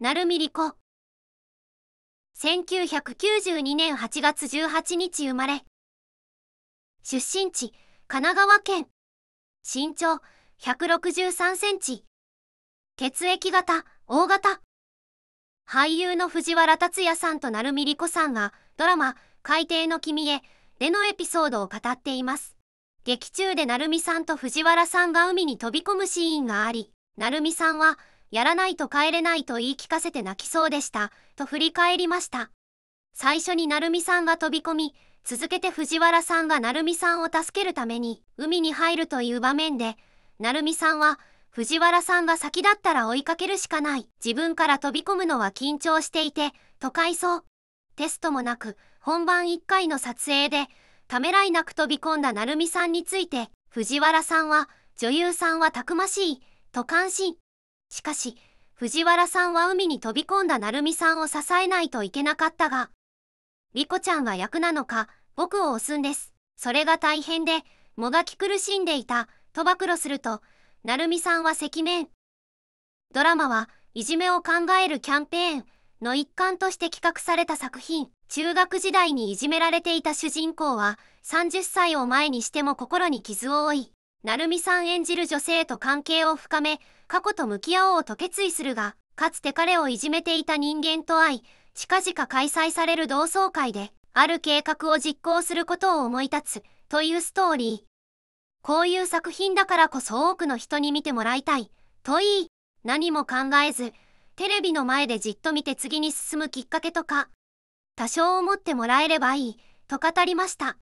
なるみりこ。1992年8月18日生まれ出身地神奈川県身長163センチ血液型大型俳優の藤原竜也さんとる海り子さんがドラマ「海底の君へ」でのエピソードを語っています劇中でる海さんと藤原さんが海に飛び込むシーンがあり成みさんは「やらないと帰れないと言い聞かせて泣きそうでした、と振り返りました。最初に成美さんが飛び込み、続けて藤原さんが成美さんを助けるために海に入るという場面で、成美さんは藤原さんが先だったら追いかけるしかない、自分から飛び込むのは緊張していて、と回想。テストもなく、本番1回の撮影で、ためらいなく飛び込んだ成美さんについて、藤原さんは、女優さんはたくましい、と感心。しかし、藤原さんは海に飛び込んだ成美さんを支えないといけなかったが、リコちゃんは役なのか、僕を押すんです。それが大変で、もがき苦しんでいた、と暴露すると、成美さんは赤面。ドラマは、いじめを考えるキャンペーンの一環として企画された作品。中学時代にいじめられていた主人公は30歳を前にしても心に傷を負い成美さん演じる女性と関係を深め過去と向き合おうと決意するがかつて彼をいじめていた人間と会い近々開催される同窓会である計画を実行することを思い立つというストーリーこういう作品だからこそ多くの人に見てもらいたいと言い何も考えずテレビの前でじっと見て次に進むきっかけとか多少思ってもらえればいいと語りました。